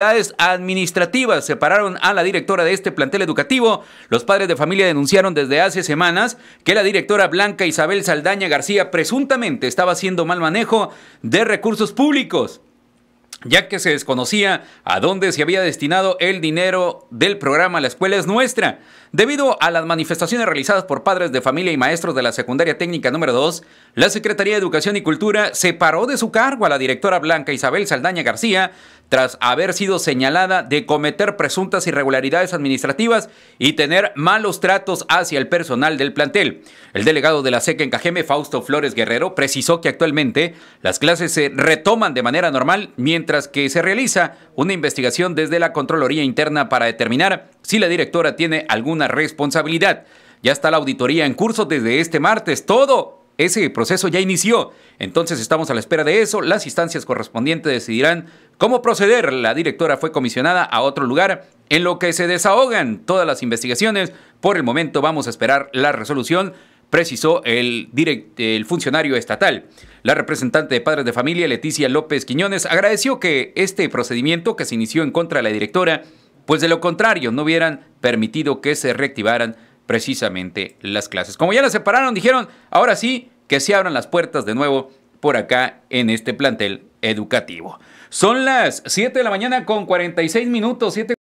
administrativas separaron a la directora de este plantel educativo. Los padres de familia denunciaron desde hace semanas que la directora Blanca Isabel Saldaña García presuntamente estaba haciendo mal manejo de recursos públicos ya que se desconocía a dónde se había destinado el dinero del programa La Escuela es Nuestra. Debido a las manifestaciones realizadas por padres de familia y maestros de la Secundaria Técnica número 2, la Secretaría de Educación y Cultura separó de su cargo a la directora Blanca Isabel Saldaña García tras haber sido señalada de cometer presuntas irregularidades administrativas y tener malos tratos hacia el personal del plantel. El delegado de la SEC en Cajeme, Fausto Flores Guerrero, precisó que actualmente las clases se retoman de manera normal mientras que se realiza una investigación desde la Contraloría Interna para determinar si la directora tiene alguna responsabilidad. Ya está la auditoría en curso desde este martes. Todo ese proceso ya inició, entonces estamos a la espera de eso. Las instancias correspondientes decidirán cómo proceder. La directora fue comisionada a otro lugar, en lo que se desahogan todas las investigaciones. Por el momento vamos a esperar la resolución precisó el, funcionario estatal. La representante de padres de familia, Leticia López Quiñones, agradeció que este procedimiento que se inició en contra de la directora, pues de lo contrario no hubieran permitido que se reactivaran precisamente las clases. Como ya las separaron, dijeron, ahora sí, que se abran las puertas de nuevo por acá en este plantel educativo. Son las 7 de la mañana con 46 minutos, 7